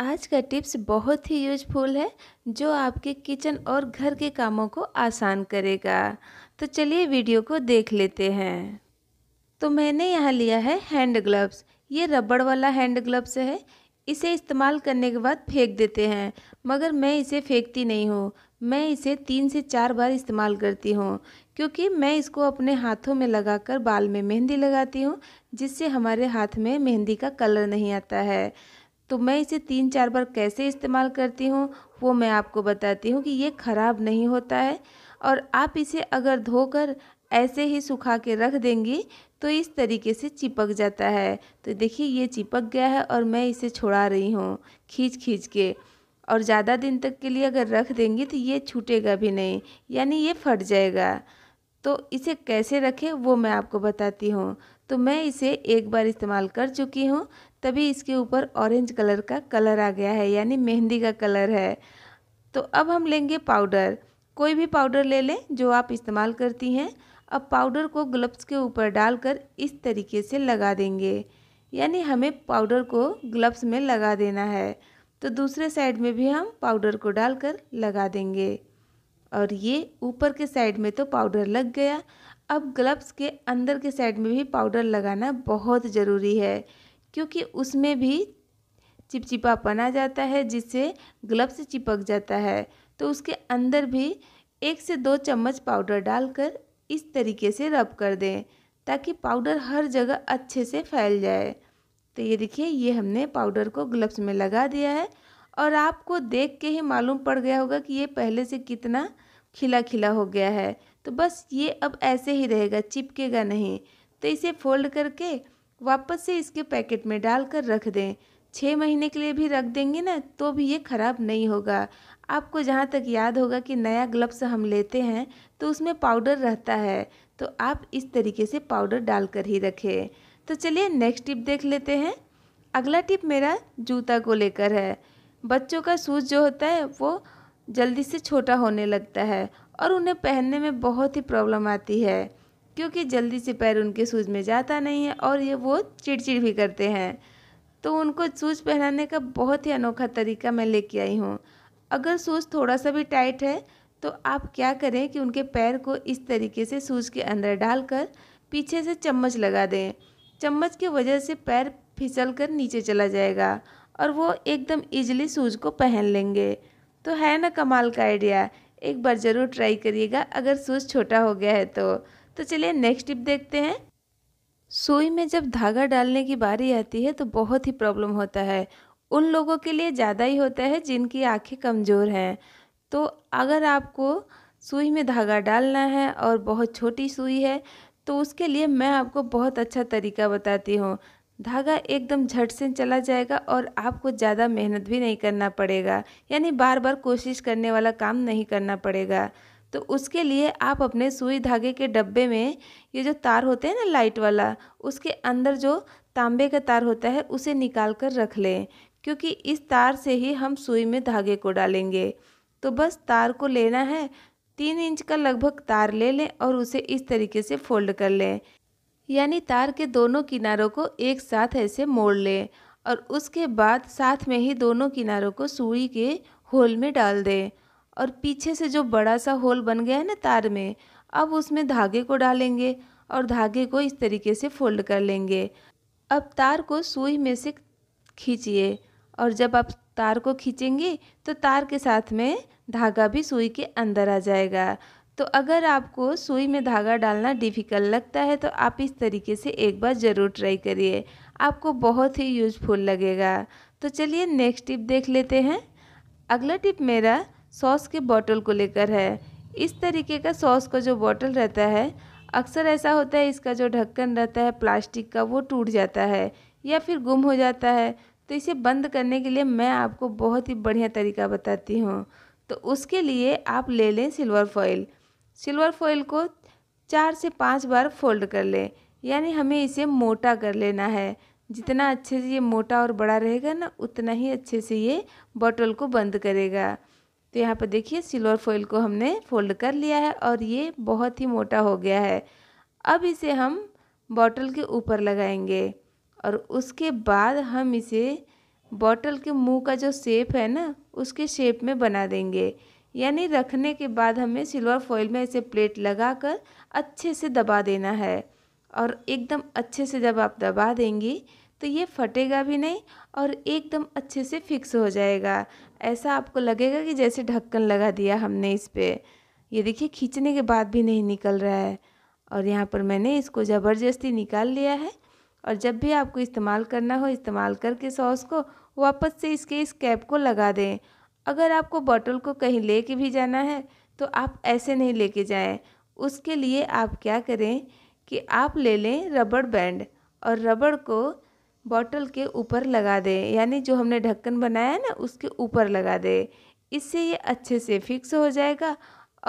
आज का टिप्स बहुत ही यूजफुल है जो आपके किचन और घर के कामों को आसान करेगा तो चलिए वीडियो को देख लेते हैं तो मैंने यहाँ लिया है हैंड ग्लव्स ये रबड़ वाला हैंड ग्लव्स है इसे इस्तेमाल करने के बाद फेंक देते हैं मगर मैं इसे फेंकती नहीं हूँ मैं इसे तीन से चार बार इस्तेमाल करती हूँ क्योंकि मैं इसको अपने हाथों में लगाकर बाल में मेहंदी लगाती हूँ जिससे हमारे हाथ में मेहंदी का कलर नहीं आता है तो मैं इसे तीन चार बार कैसे इस्तेमाल करती हूँ वो मैं आपको बताती हूँ कि ये ख़राब नहीं होता है और आप इसे अगर धोकर ऐसे ही सुखा के रख देंगी तो इस तरीके से चिपक जाता है तो देखिए ये चिपक गया है और मैं इसे छोड़ा रही हूँ खींच खींच के और ज़्यादा दिन तक के लिए अगर रख देंगी तो ये छूटेगा भी नहीं यानी ये फट जाएगा तो इसे कैसे रखें वो मैं आपको बताती हूँ तो मैं इसे एक बार इस्तेमाल कर चुकी हूँ तभी इसके ऊपर ऑरेंज कलर का कलर आ गया है यानी मेहंदी का कलर है तो अब हम लेंगे पाउडर कोई भी पाउडर ले लें जो आप इस्तेमाल करती हैं अब पाउडर को ग्लव्स के ऊपर डालकर इस तरीके से लगा देंगे यानी हमें पाउडर को ग्लव्स में लगा देना है तो दूसरे साइड में भी हम पाउडर को डालकर लगा देंगे और ये ऊपर के साइड में तो पाउडर लग गया अब ग्लव्स के अंदर के साइड में भी पाउडर लगाना बहुत ज़रूरी है क्योंकि उसमें भी चिपचिपापन आ जाता है जिससे ग्लव्स चिपक जाता है तो उसके अंदर भी एक से दो चम्मच पाउडर डालकर इस तरीके से रब कर दें ताकि पाउडर हर जगह अच्छे से फैल जाए तो ये देखिए ये हमने पाउडर को ग्लव्स में लगा दिया है और आपको देख के ही मालूम पड़ गया होगा कि ये पहले से कितना खिला खिला हो गया है तो बस ये अब ऐसे ही रहेगा चिपकेगा नहीं तो इसे फोल्ड करके वापस से इसके पैकेट में डाल कर रख दें छः महीने के लिए भी रख देंगे ना तो भी ये ख़राब नहीं होगा आपको जहाँ तक याद होगा कि नया ग्लव्स हम लेते हैं तो उसमें पाउडर रहता है तो आप इस तरीके से पाउडर डाल कर ही रखें तो चलिए नेक्स्ट टिप देख लेते हैं अगला टिप मेरा जूता को लेकर है बच्चों का शूज़ जो होता है वो जल्दी से छोटा होने लगता है और उन्हें पहनने में बहुत ही प्रॉब्लम आती है क्योंकि जल्दी से पैर उनके शूज़ में जाता नहीं है और ये वो चिड़चिड़ भी करते हैं तो उनको शूज़ पहनाने का बहुत ही अनोखा तरीका मैं लेके आई हूँ अगर शूज़ थोड़ा सा भी टाइट है तो आप क्या करें कि उनके पैर को इस तरीके से शूज़ के अंदर डालकर पीछे से चम्मच लगा दें चम्मच की वजह से पैर फिसल कर नीचे चला जाएगा और वो एकदम ईजिली शूज़ को पहन लेंगे तो है ना कमाल का आइडिया एक बार ज़रूर ट्राई करिएगा अगर सूज छोटा हो गया है तो तो चलिए नेक्स्ट टिप देखते हैं सुई में जब धागा डालने की बारी आती है तो बहुत ही प्रॉब्लम होता है उन लोगों के लिए ज़्यादा ही होता है जिनकी आँखें कमज़ोर हैं तो अगर आपको सुई में धागा डालना है और बहुत छोटी सुई है तो उसके लिए मैं आपको बहुत अच्छा तरीका बताती हूँ धागा एकदम झट से चला जाएगा और आपको ज़्यादा मेहनत भी नहीं करना पड़ेगा यानी बार बार कोशिश करने वाला काम नहीं करना पड़ेगा तो उसके लिए आप अपने सुई धागे के डब्बे में ये जो तार होते हैं ना लाइट वाला उसके अंदर जो तांबे का तार होता है उसे निकाल कर रख लें क्योंकि इस तार से ही हम सुई में धागे को डालेंगे तो बस तार को लेना है तीन इंच का लगभग तार ले लें और उसे इस तरीके से फोल्ड कर लें यानी तार के दोनों किनारों को एक साथ ऐसे मोड़ लें और उसके बाद साथ में ही दोनों किनारों को सुई के होल में डाल दें और पीछे से जो बड़ा सा होल बन गया है ना तार में अब उसमें धागे को डालेंगे और धागे को इस तरीके से फोल्ड कर लेंगे अब तार को सुई में से खींचिए और जब आप तार को खींचेंगे तो तार के साथ में धागा भी सुई के अंदर आ जाएगा तो अगर आपको सुई में धागा डालना डिफ़िकल्ट लगता है तो आप इस तरीके से एक बार ज़रूर ट्राई करिए आपको बहुत ही यूजफुल लगेगा तो चलिए नेक्स्ट टिप देख लेते हैं अगला टिप मेरा सॉस के बॉटल को लेकर है इस तरीके का सॉस का जो बॉटल रहता है अक्सर ऐसा होता है इसका जो ढक्कन रहता है प्लास्टिक का वो टूट जाता है या फिर गुम हो जाता है तो इसे बंद करने के लिए मैं आपको बहुत ही बढ़िया तरीका बताती हूँ तो उसके लिए आप ले लें सिल्वर फॉइल सिल्वर फॉइल को चार से पाँच बार फोल्ड कर लें यानी हमें इसे मोटा कर लेना है जितना अच्छे से ये मोटा और बड़ा रहेगा ना उतना ही अच्छे से ये बॉटल को बंद करेगा तो यहाँ पर देखिए सिल्वर फॉइल को हमने फोल्ड कर लिया है और ये बहुत ही मोटा हो गया है अब इसे हम बॉटल के ऊपर लगाएंगे और उसके बाद हम इसे बॉटल के मुंह का जो शेप है ना उसके शेप में बना देंगे यानी रखने के बाद हमें सिल्वर फॉइल में इसे प्लेट लगाकर अच्छे से दबा देना है और एकदम अच्छे से जब आप दबा देंगी तो ये फटेगा भी नहीं और एकदम अच्छे से फिक्स हो जाएगा ऐसा आपको लगेगा कि जैसे ढक्कन लगा दिया हमने इस पर ये देखिए खींचने के बाद भी नहीं निकल रहा है और यहाँ पर मैंने इसको ज़बरदस्ती निकाल लिया है और जब भी आपको इस्तेमाल करना हो इस्तेमाल करके सॉस को वापस से इसके इस कैप को लगा दें अगर आपको बॉटल को कहीं ले के भी जाना है तो आप ऐसे नहीं लेके जाएं उसके लिए आप क्या करें कि आप ले लें रबड़ बैंड और रबड़ को बॉटल के ऊपर लगा दें यानी जो हमने ढक्कन बनाया है ना उसके ऊपर लगा दें इससे ये अच्छे से फिक्स हो जाएगा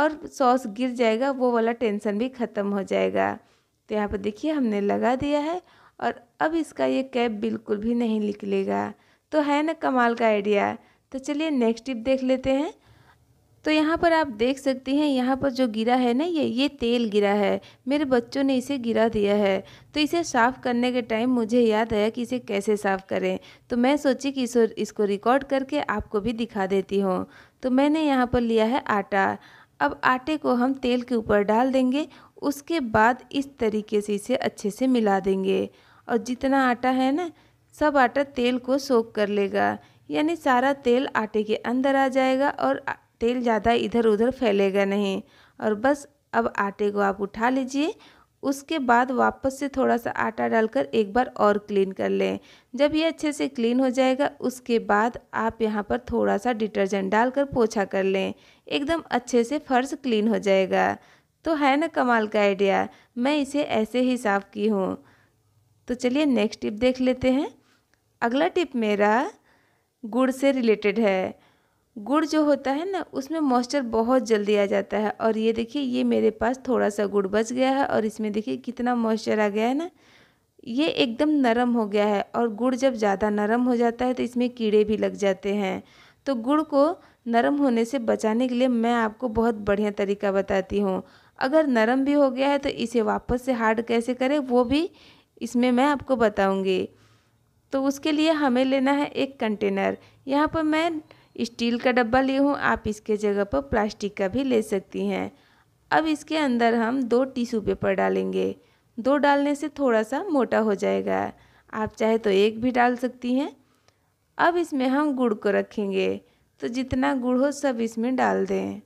और सॉस गिर जाएगा वो वाला टेंशन भी ख़त्म हो जाएगा तो यहाँ पर देखिए हमने लगा दिया है और अब इसका ये कैप बिल्कुल भी नहीं निकलेगा तो है ना कमाल का आइडिया तो चलिए नेक्स्ट टिप देख लेते हैं तो यहाँ पर आप देख सकती हैं यहाँ पर जो गिरा है ना ये ये तेल गिरा है मेरे बच्चों ने इसे गिरा दिया है तो इसे साफ़ करने के टाइम मुझे याद आया कि इसे कैसे साफ़ करें तो मैं सोची कि इसे इसको रिकॉर्ड करके आपको भी दिखा देती हूँ तो मैंने यहाँ पर लिया है आटा अब आटे को हम तेल के ऊपर डाल देंगे उसके बाद इस तरीके से इसे अच्छे से मिला देंगे और जितना आटा है न सब आटा तेल को सोख कर लेगा यानी सारा तेल आटे के अंदर आ जाएगा और तेल ज़्यादा इधर उधर फैलेगा नहीं और बस अब आटे को आप उठा लीजिए उसके बाद वापस से थोड़ा सा आटा डालकर एक बार और क्लीन कर लें जब ये अच्छे से क्लीन हो जाएगा उसके बाद आप यहाँ पर थोड़ा सा डिटर्जेंट डालकर पोछा कर लें एकदम अच्छे से फर्श क्लीन हो जाएगा तो है ना कमाल का आइडिया मैं इसे ऐसे ही साफ़ की हूँ तो चलिए नेक्स्ट टिप देख लेते हैं अगला टिप मेरा गुड़ से रिलेटेड है गुड़ जो होता है ना उसमें मॉइस्चर बहुत जल्दी आ जाता है और ये देखिए ये मेरे पास थोड़ा सा गुड़ बच गया है और इसमें देखिए कितना मॉइस्चर आ गया है ना ये एकदम नरम हो गया है और गुड़ जब ज़्यादा नरम हो जाता है तो इसमें कीड़े भी लग जाते हैं तो गुड़ को नरम होने से बचाने के लिए मैं आपको बहुत बढ़िया तरीका बताती हूँ अगर नरम भी हो गया है तो इसे वापस से हार्ड कैसे करें वो भी इसमें मैं आपको बताऊँगी तो उसके लिए हमें लेना है एक कंटेनर यहाँ पर मैं स्टील का डब्बा ली हूँ आप इसके जगह पर प्लास्टिक का भी ले सकती हैं अब इसके अंदर हम दो टिश्यू पेपर डालेंगे दो डालने से थोड़ा सा मोटा हो जाएगा आप चाहे तो एक भी डाल सकती हैं अब इसमें हम गुड़ को रखेंगे तो जितना गुड़ हो सब इसमें डाल दें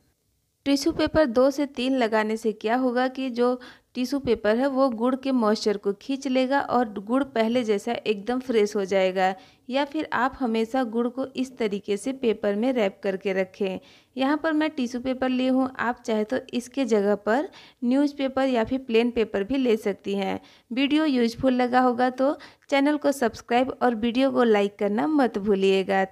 टिश्यू पेपर दो से तीन लगाने से क्या होगा कि जो टिश्यू पेपर है वो गुड़ के मॉइस्चर को खींच लेगा और गुड़ पहले जैसा एकदम फ्रेश हो जाएगा या फिर आप हमेशा गुड़ को इस तरीके से पेपर में रैप करके रखें यहाँ पर मैं टिश्यू पेपर ली हूँ आप चाहे तो इसके जगह पर न्यूज़पेपर या फिर प्लेन पेपर भी ले सकती हैं वीडियो यूजफुल लगा होगा तो चैनल को सब्सक्राइब और वीडियो को लाइक करना मत भूलिएगा